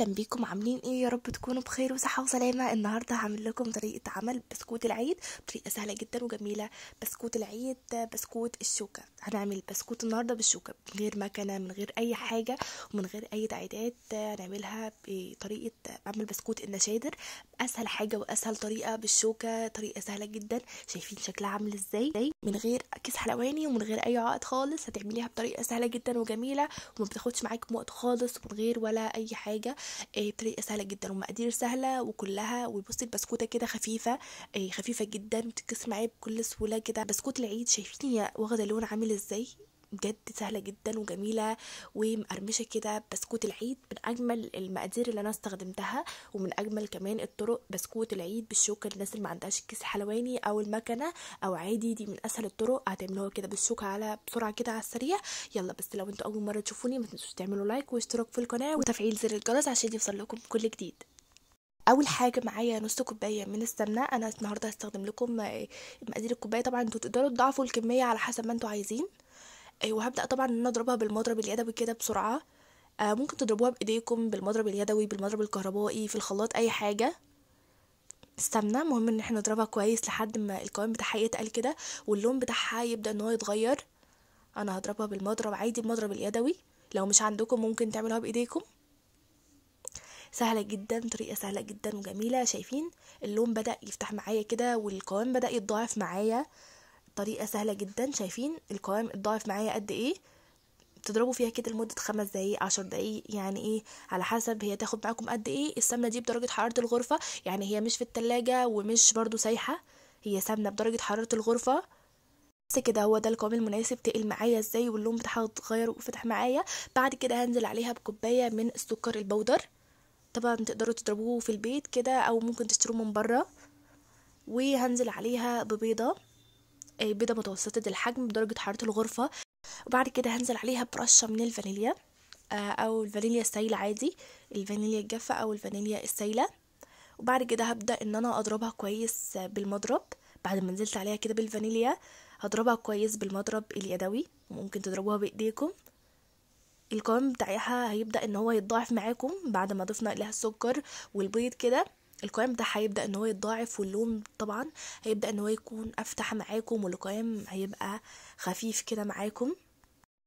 اهلا بيكم عاملين ايه يا رب تكونوا بخير وصحه وسلامه النهارده هعمل لكم طريقه عمل بسكوت العيد بطريقه سهله جدا وجميله بسكوت العيد بسكوت الشوكه هنعمل بسكوت النهارده بالشوكه من غير مكنه من غير اي حاجه ومن غير اي تعقيدات هنعملها بطريقه عمل بسكوت النشادر اسهل حاجه واسهل طريقه بالشوكه طريقه سهله جدا شايفين شكلها عامل ازاي من غير كيس حلواني ومن غير اي عقد خالص هتعمليها بطريقه سهله جدا وجميله وما بتاخدش معاك وقت خالص ومن غير ولا اي حاجه آه، بطريقه سهله جدا ومقادير سهله وكلها وبصي البسكوته كده خفيفه آه، خفيفه جدا بتتكسر معايا بكل سهوله كده بسكوت العيد شايفين هي واخده لون عامل ازاي بجد سهله جدا وجميله ومقرمشه كده بسكوت العيد من اجمل المقادير اللي انا استخدمتها ومن اجمل كمان الطرق بسكوت العيد بالشوكه الناس اللي ما عندهاش كيس حلواني او المكنه او عادي دي من اسهل الطرق هتعملوها كده بالشوكه على بسرعه كده على السريع يلا بس لو انتوا اول مره تشوفوني ما تنسوش تعملوا لايك واشتراك في القناه وتفعيل زر الجرس عشان يوصل لكم كل جديد اول حاجه معايا نص كوبايه من السمنه انا النهارده هستخدم لكم مقادير الكوبايه طبعا انتوا تقدروا تضاعفوا الكميه على حسب ما انتوا عايزين آه، وهبدا طبعا ان انا اضربها بالمضرب اليدوي كده بسرعه آه ممكن تضربوها بايديكم بالمضرب اليدوي بالمضرب الكهربائي في الخلاط اي حاجه استنى مهم ان احنا نضربها كويس لحد ما القوام بتاعها يتقل كده واللون بتاعها يبدا ان هو يتغير انا هضربها بالمضرب عادي المضرب اليدوي لو مش عندكم ممكن تعملوها بايديكم سهله جدا طريقه سهله جدا وجميله شايفين اللون بدا يفتح معايا كده والقوام بدا يتضاعف معايا طريقه سهله جدا شايفين القوام الضعف معايا قد ايه تضربوا فيها كده لمدة خمس دقايق عشر دقايق يعني ايه على حسب هي تاخد معاكم قد ايه السمنة دي بدرجة حرارة الغرفة يعني هي مش في التلاجة ومش برضو سايحة هي سمنة بدرجة حرارة الغرفة بس كده هو ده القوام المناسب تقل معايا ازاي واللون بتاعها اتغير وفتح معايا بعد كده هنزل عليها بكوباية من السكر البودر طبعا تقدروا تضربوه في البيت كده او ممكن تشتروه من بره وهنزل عليها ببيضه آه، بيضة متوسطة الحجم بدرجة حرارة الغرفة وبعد كده هنزل عليها برشة من الفانيليا آه، أو الفانيليا السايلة عادي الفانيليا الجافة أو الفانيليا السايلة وبعد كده هبدأ إن أنا أضربها كويس بالمضرب بعد ما نزلت عليها كده بالفانيليا هضربها كويس بالمضرب اليدوي ممكن تضربوها بإيديكم القوام بتاعها هيبدأ إن هو يتضاعف معاكم بعد ما ضفنا إليها السكر والبيض كده القيام ده هيبدا ان هو يتضاعف واللون طبعا هيبدا ان هو يكون افتح معاكم والقيام هيبقى خفيف كده معاكم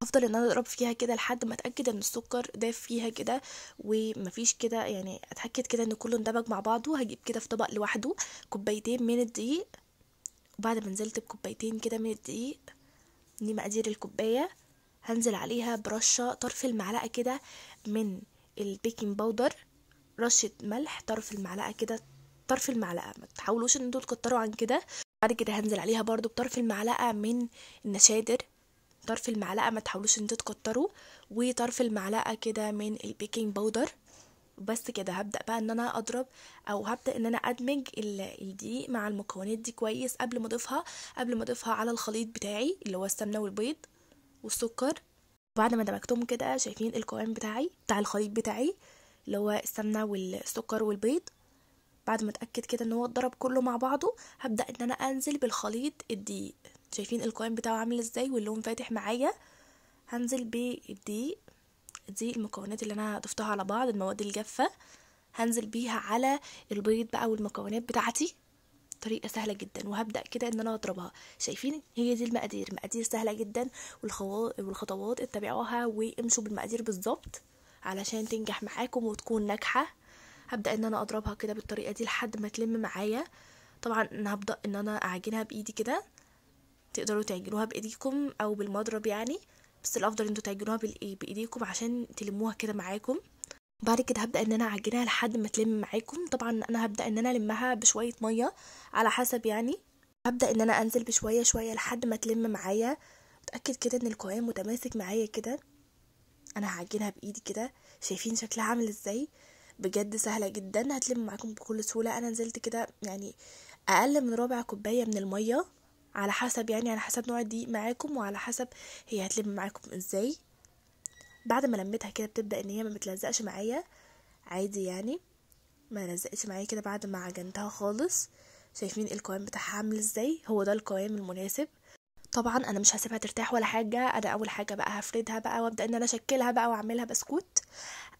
افضل ان انا اضرب فيها كده لحد ما اتاكد ان السكر داف فيها كده ومفيش كده يعني اتاكد كده ان كله اندمج مع بعضه هجيب كده في طبق لوحده كوبايتين من الدقيق وبعد ما نزلت بكوبايتين كده من الدقيق دي مقادير الكوبايه هنزل عليها برشه طرف المعلقه كده من البيكنج باودر رشه ملح طرف المعلقه كده طرف المعلقه ما تحاولوش ان انتوا تكتروا عن كده بعد كده هنزل عليها برضو بطرف المعلقه من النشادر طرف المعلقه ما تحاولوش ان انتوا تكتروا وطرف المعلقه كده من البيكنج باودر بس كده هبدا بقى ان انا اضرب او هبدا ان انا ادمج الدقيق مع المكونات دي كويس قبل ما اضيفها قبل ما اضيفها على الخليط بتاعي اللي هو السمنه والبيض والسكر بعد ما دمجتهم كده شايفين القوام بتاعي بتاع الخليط بتاعي اللي هو السمنه والسكر والبيض بعد ما اتاكد كده ان هو اتضرب كله مع بعضه هبدا ان انا انزل بالخليط الدقيق شايفين القوام بتاعه عامل ازاي واللون فاتح معايا هنزل بالدقيق دي المكونات اللي انا ضفتها على بعض المواد الجافه هنزل بيها على البيض بقى والمكونات بتاعتي طريقه سهله جدا وهبدا كده ان انا اضربها شايفين هي دي المقادير مقادير سهله جدا والخطوات اتبعوها وامشوا بالمقادير بالظبط علشان تنجح معاكم وتكون ناجحه هبدا ان انا اضربها كده بالطريقه دي لحد ما تلم معايا طبعا انا هبدا ان انا اعجنها بايدي كده تقدروا تعجنوها بايديكم او بالمضرب يعني بس الافضل انتوا تعجنوها بايديكم عشان تلموها كده معاكم بعد كده هبدا ان انا اعجنها لحد ما تلم معاكم طبعا انا هبدا ان انا المها بشويه ميه على حسب يعني هبدا ان انا انزل بشويه شويه لحد ما تلم معايا اتاكد كده ان القوام متماسك معايا كده انا هعجنها بايدي كده شايفين شكلها عامل ازاي بجد سهله جدا هتلم معاكم بكل سهوله انا نزلت كده يعني اقل من ربع كوبايه من الميه على حسب يعني على حسب نوع الدقيق معاكم وعلى حسب هي هتلم معاكم ازاي بعد ما لميتها كده بتبدا ان هي ما بتلزقش معايا عادي يعني ما لزقتش معايا كده بعد ما عجنتها خالص شايفين القوام بتاعها عامل ازاي هو ده القوام المناسب طبعا انا مش هسيبها ترتاح ولا حاجه انا اول حاجه بقى هفردها بقى وابدا ان انا اشكلها بقى واعملها بسكوت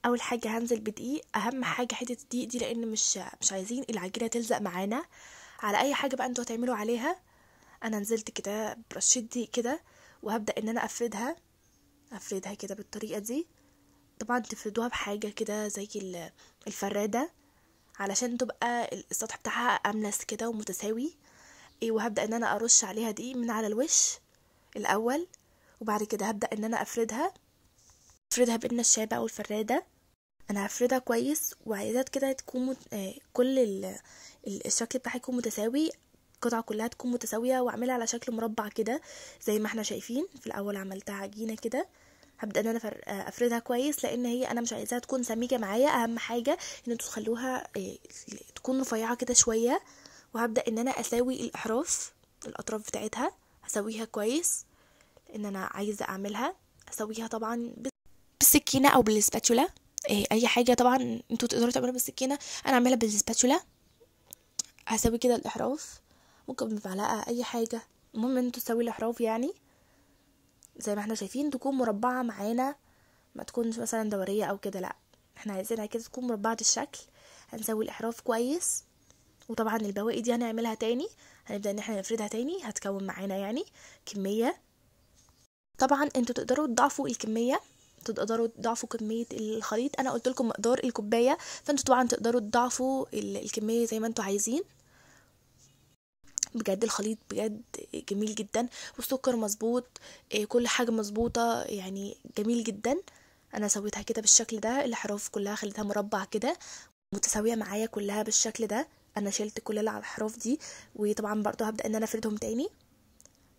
اول حاجه هنزل بدقيق اهم حاجه حته الدقيق دي لان مش مش عايزين العجينه تلزق معانا على اي حاجه بقى انتوا هتعملوا عليها انا نزلت كده برشيت دقيق كده وهبدا ان انا افردها افردها كده بالطريقه دي طبعا تفردوها بحاجه كده زي الفراده علشان تبقى السطح بتاعها املس كده ومتساوي ايه وهبدا ان انا ارش عليها دقيق من على الوش الاول وبعد كده هبدا ان انا افردها افردها بإن الشابه او الفراده انا هفردها كويس وعايزاها كده تكون مت... آه كل ال... الشكل بتاعها يكون متساوي القطعه كلها تكون متساويه واعملها على شكل مربع كده زي ما احنا شايفين في الاول عملتها عجينه كده هبدا ان انا فر... آه، افردها كويس لان هي انا مش عايزاها تكون سميكه معايا اهم حاجه ان انتوا تخلوها آه، تكون رفيعه كده شويه وهبدأ ان انا اساوي الاحراف الاطراف بتاعتها هسويها كويس لان انا عايزة اعملها اسويها طبعا بالسكينة او بالسباتولا إيه، اي حاجة طبعا انتوا تقدروا تعملوها بالسكينة انا اعملها بالسباتولا هسوي كده الاحراف ممكن بمعلقة اي حاجة المهم انتوا تسوي الاحراف يعني زي ما احنا شايفين تكون مربعة معانا ما تكونش مثلا دورية او كده لا احنا عايزينها كده تكون مربعة الشكل هنسوي الاحراف كويس وطبعا البواقي دي هنعملها تاني هنبدا ان احنا نفردها تاني هتكون معانا يعني كميه طبعا انتوا تقدروا تضعفوا الكميه تقدروا تضعفوا كمية الخليط أنا قلت لكم مقدار الكوباية فانتوا طبعا تقدروا تضعفوا الكمية زي ما انتوا عايزين بجد الخليط بجد جميل جدا والسكر مظبوط آه، كل حاجة مظبوطة يعني جميل جدا أنا سويتها كده بالشكل ده الأحراف كلها خليتها مربع كده متساوية معايا كلها بالشكل ده انا شلت كل الحروف دي وطبعا برضو هبدا ان انا افردهم تاني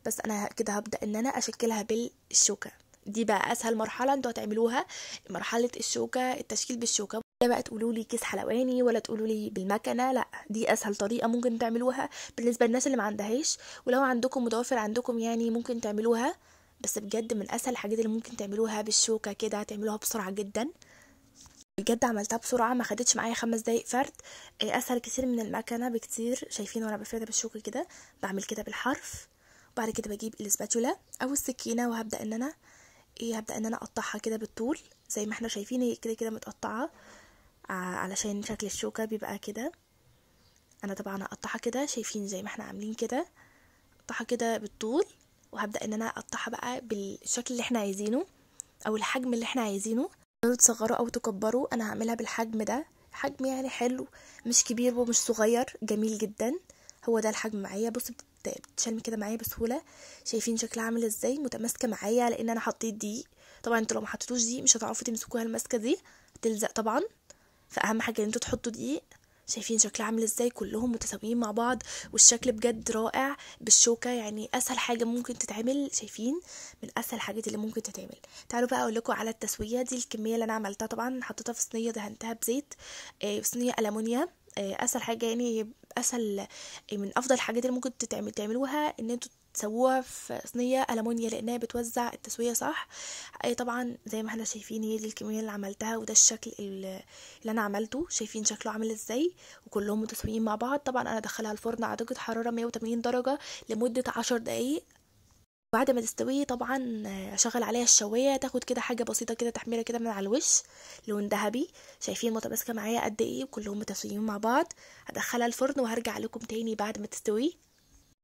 بس انا كده هبدا ان انا اشكلها بالشوكه دي بقى اسهل مرحله انتوا هتعملوها مرحله الشوكه التشكيل بالشوكه لا بقى تقولوا لي كيس حلواني ولا تقولوا لي بالمكنه لا دي اسهل طريقه ممكن تعملوها بالنسبه للناس اللي ما عندهاش ولو عندكم متوفر عندكم يعني ممكن تعملوها بس بجد من اسهل الحاجات اللي ممكن تعملوها بالشوكه كده تعملوها بسرعه جدا بجد عملتها بسرعه ما خدتش معايا خمس دقايق فرد آه، اسهل كتير من المكنه بكتير شايفين وانا بفردها بالشوكه كده بعمل كده بالحرف وبعد كده بجيب الاسباتولا او السكينه وهبدا ان انا ايه هبدا ان انا اقطعها كده بالطول زي ما احنا شايفين هي كده كده متقطعه آه، علشان شكل الشوكه بيبقى كده انا طبعا هقطعها كده شايفين زي ما احنا عاملين كده اقطعها كده بالطول وهبدا ان انا اقطعها بقى بالشكل اللي احنا عايزينه او الحجم اللي احنا عايزينه تقدروا تصغروا او تكبروا انا هعملها بالحجم ده حجم يعني حلو مش كبير ومش صغير جميل جدا هو ده الحجم معايا بص بتتشال كده معايا بسهوله شايفين شكلها عامل ازاي متماسكه معايا لان انا حطيت دي طبعا انتوا لو ما حطيتوش دي مش هتعرفوا تمسكوها المسكه دي هتلزق طبعا فاهم حاجه ان انتوا تحطوا دقيق شايفين شكلها عامل ازاي كلهم متساويين مع بعض والشكل بجد رائع بالشوكه يعني اسهل حاجه ممكن تتعمل شايفين من اسهل الحاجات اللي ممكن تتعمل تعالوا بقى اقول لكم على التسويه دي الكميه اللي انا عملتها طبعا حطيتها في صينيه دهنتها بزيت آه، في صينيه المونيا آه، اسهل حاجه يعني اسهل آه، من افضل الحاجات اللي ممكن تتعمل تعملوها ان انتوا تسووها في صينية ألمونيا لأنها بتوزع التسوية صح أي طبعا زي ما احنا شايفين هي دي الكمية اللي عملتها وده الشكل اللي أنا عملته شايفين شكله عامل ازاي وكلهم متساويين مع بعض طبعا أنا دخلها الفرن على درجة حرارة 180 درجة لمدة عشر دقايق بعد ما تستوي طبعا اشغل عليها الشوايه تاخد كده حاجه بسيطه كده تحميره كده من على الوش لون ذهبي شايفين متماسكه معايا قد ايه وكلهم متساويين مع بعض هدخلها الفرن وهرجع لكم تاني بعد ما تستوي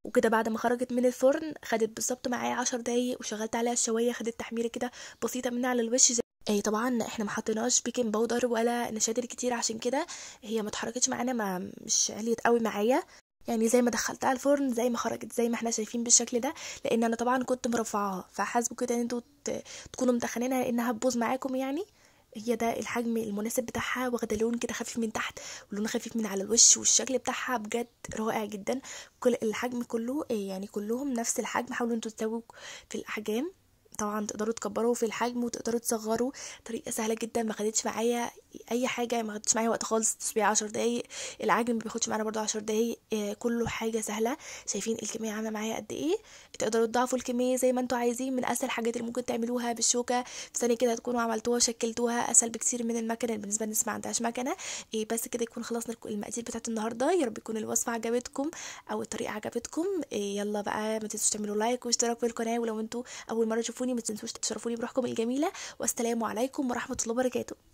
وكده بعد ما خرجت من الفرن خدت بالظبط معايا عشر دقايق وشغلت عليها الشوايه خدت تحميره كده بسيطه منها على الوش زي اي طبعا احنا ما حطيناش بيكنج باودر ولا نشادر كتير عشان كده هي ما اتحركتش معانا ما مش عليت قوي معايا يعني زي ما دخلتها الفرن زي ما خرجت زي ما احنا شايفين بالشكل ده لان انا طبعا كنت مرفعاها فحاسبه كده ان انتوا تكونوا مدخنينها لانها تبوظ معاكم يعني هي ده الحجم المناسب بتاعها واخده لون كده خفيف من تحت ولون خفيف من على الوش والشكل بتاعها بجد رائع جدا كل الحجم كله آه، يعني كلهم نفس الحجم حاولوا انتوا تساووا في الاحجام طبعا تقدروا تكبروا في الحجم وتقدروا تصغروا طريقه سهله جدا ما خدتش معايا اي حاجه ما خدتش معايا وقت خالص تسبيع 10 دقايق العجن ما بياخدش معانا برده 10 دقايق آه كله حاجه سهله شايفين الكميه عامله معايا قد ايه تقدروا تضاعفوا الكميه زي ما انتوا عايزين من اسهل الحاجات اللي ممكن تعملوها بالشوكه في ثانيه كده تكونوا عملتوها شكلتوها اسهل بكتير من المكنه بالنسبه للناس ما عندهاش مكنه إيه بس كده يكون خلصنا المقادير بتاعه النهارده يا رب يكون الوصفه عجبتكم او الطريقه عجبتكم إيه يلا بقى ما تنسوش تعملوا لايك واشتراك في القناه ولو انتم اول مره تشوفوني تنسوني ما تنسوش تشرفوني بروحكم الجميله والسلام عليكم ورحمه الله وبركاته